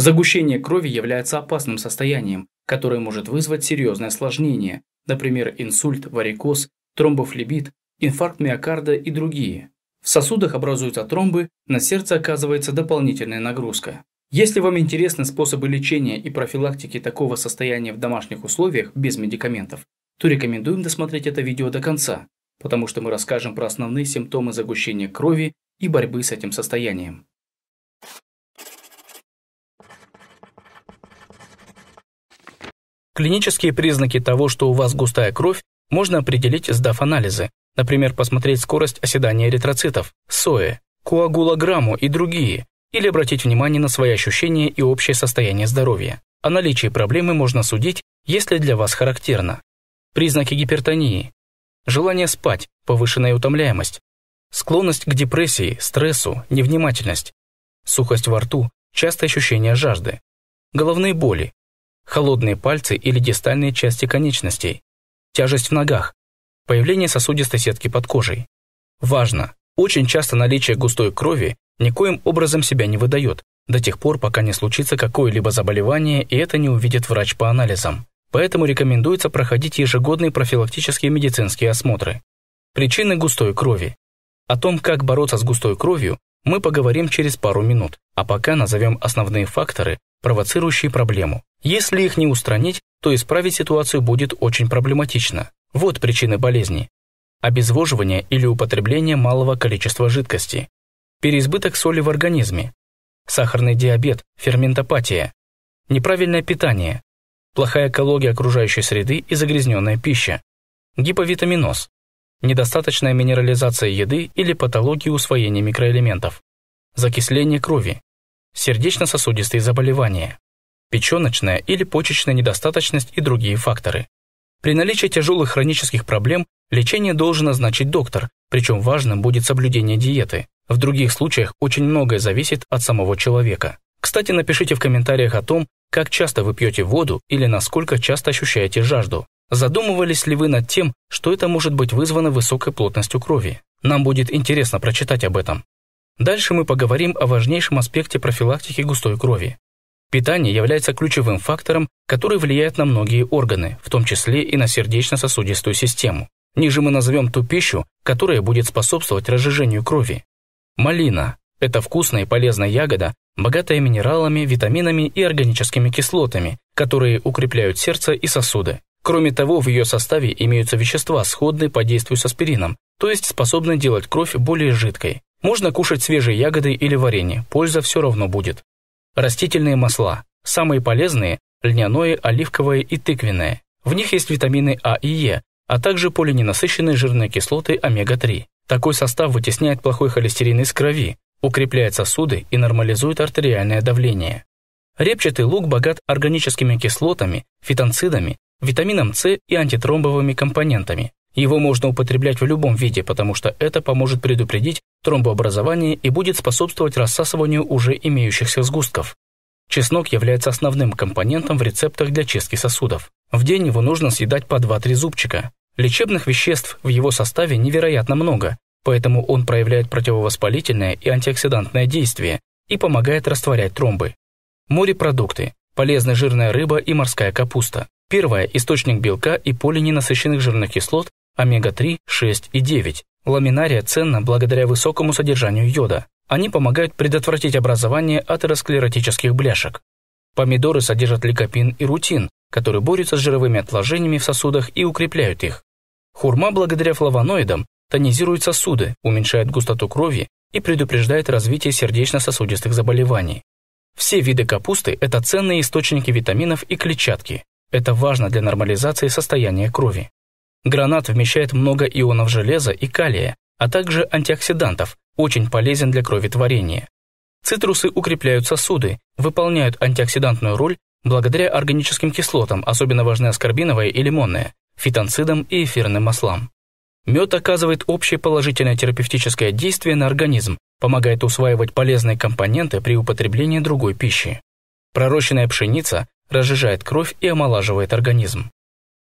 Загущение крови является опасным состоянием, которое может вызвать серьезные осложнения, например, инсульт, варикоз, тромбофлебит, инфаркт миокарда и другие. В сосудах образуются тромбы, на сердце оказывается дополнительная нагрузка. Если вам интересны способы лечения и профилактики такого состояния в домашних условиях без медикаментов, то рекомендуем досмотреть это видео до конца, потому что мы расскажем про основные симптомы загущения крови и борьбы с этим состоянием. Клинические признаки того, что у вас густая кровь, можно определить, сдав анализы. Например, посмотреть скорость оседания эритроцитов, сои, коагулограмму и другие, или обратить внимание на свои ощущения и общее состояние здоровья. О наличии проблемы можно судить, если для вас характерно. Признаки гипертонии. Желание спать, повышенная утомляемость. Склонность к депрессии, стрессу, невнимательность. Сухость во рту, частое ощущение жажды. Головные боли, холодные пальцы или дистальные части конечностей, тяжесть в ногах, появление сосудистой сетки под кожей. Важно, очень часто наличие густой крови никоим образом себя не выдает, до тех пор, пока не случится какое-либо заболевание и это не увидит врач по анализам. Поэтому рекомендуется проходить ежегодные профилактические медицинские осмотры. Причины густой крови. О том, как бороться с густой кровью, мы поговорим через пару минут, а пока назовем основные факторы, провоцирующие проблему. Если их не устранить, то исправить ситуацию будет очень проблематично. Вот причины болезни. Обезвоживание или употребление малого количества жидкости. Переизбыток соли в организме. Сахарный диабет, ферментопатия. Неправильное питание. Плохая экология окружающей среды и загрязненная пища. Гиповитаминоз. Недостаточная минерализация еды или патологии усвоения микроэлементов. Закисление крови сердечно-сосудистые заболевания, печеночная или почечная недостаточность и другие факторы. При наличии тяжелых хронических проблем лечение должен назначить доктор, причем важным будет соблюдение диеты. В других случаях очень многое зависит от самого человека. Кстати, напишите в комментариях о том, как часто вы пьете воду или насколько часто ощущаете жажду. Задумывались ли вы над тем, что это может быть вызвано высокой плотностью крови? Нам будет интересно прочитать об этом. Дальше мы поговорим о важнейшем аспекте профилактики густой крови. Питание является ключевым фактором, который влияет на многие органы, в том числе и на сердечно-сосудистую систему. Ниже мы назовем ту пищу, которая будет способствовать разжижению крови. Малина – это вкусная и полезная ягода, богатая минералами, витаминами и органическими кислотами, которые укрепляют сердце и сосуды. Кроме того, в ее составе имеются вещества, сходные по действию с аспирином, то есть способны делать кровь более жидкой. Можно кушать свежие ягоды или варенье, польза все равно будет. Растительные масла. Самые полезные – льняное, оливковое и тыквенное. В них есть витамины А и Е, а также полиненасыщенные жирные кислоты омега-3. Такой состав вытесняет плохой холестерин из крови, укрепляет сосуды и нормализует артериальное давление. Репчатый лук богат органическими кислотами, фитонцидами, витамином С и антитромбовыми компонентами. Его можно употреблять в любом виде, потому что это поможет предупредить тромбообразование и будет способствовать рассасыванию уже имеющихся сгустков. Чеснок является основным компонентом в рецептах для чистки сосудов. В день его нужно съедать по 2-3 зубчика. Лечебных веществ в его составе невероятно много, поэтому он проявляет противовоспалительное и антиоксидантное действие и помогает растворять тромбы. Морепродукты – полезны жирная рыба и морская капуста. Первое – источник белка и полиненасыщенных жирных кислот омега-3, 6 и 9. Ламинария ценна благодаря высокому содержанию йода. Они помогают предотвратить образование атеросклеротических бляшек. Помидоры содержат ликопин и рутин, которые борются с жировыми отложениями в сосудах и укрепляют их. Хурма благодаря флавоноидам тонизирует сосуды, уменьшает густоту крови и предупреждает развитие сердечно-сосудистых заболеваний. Все виды капусты – это ценные источники витаминов и клетчатки. Это важно для нормализации состояния крови. Гранат вмещает много ионов железа и калия, а также антиоксидантов, очень полезен для кроветворения. Цитрусы укрепляют сосуды, выполняют антиоксидантную роль благодаря органическим кислотам, особенно важны аскорбиновая и лимонная, фитонцидам и эфирным маслам. Мед оказывает общее положительное терапевтическое действие на организм, помогает усваивать полезные компоненты при употреблении другой пищи. Пророщенная пшеница разжижает кровь и омолаживает организм.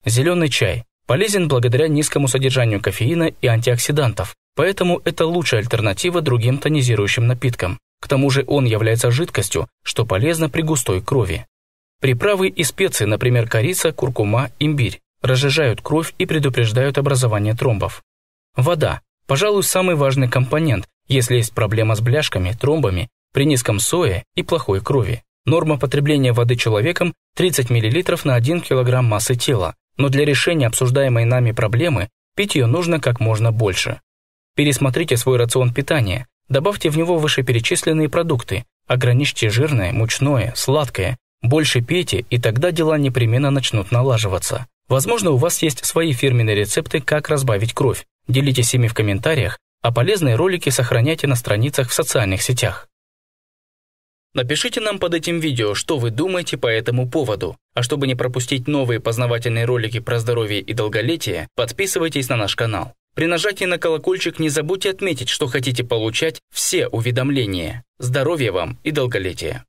Зеленый чай Полезен благодаря низкому содержанию кофеина и антиоксидантов, поэтому это лучшая альтернатива другим тонизирующим напиткам. К тому же он является жидкостью, что полезно при густой крови. Приправы и специи, например, корица, куркума, имбирь, разжижают кровь и предупреждают образование тромбов. Вода – пожалуй, самый важный компонент, если есть проблема с бляшками, тромбами, при низком сое и плохой крови. Норма потребления воды человеком – 30 мл на 1 кг массы тела, но для решения обсуждаемой нами проблемы пить ее нужно как можно больше. Пересмотрите свой рацион питания, добавьте в него вышеперечисленные продукты, ограничьте жирное, мучное, сладкое, больше пейте, и тогда дела непременно начнут налаживаться. Возможно, у вас есть свои фирменные рецепты, как разбавить кровь. Делитесь ими в комментариях, а полезные ролики сохраняйте на страницах в социальных сетях. Напишите нам под этим видео, что вы думаете по этому поводу. А чтобы не пропустить новые познавательные ролики про здоровье и долголетие, подписывайтесь на наш канал. При нажатии на колокольчик не забудьте отметить, что хотите получать все уведомления. Здоровья вам и долголетия!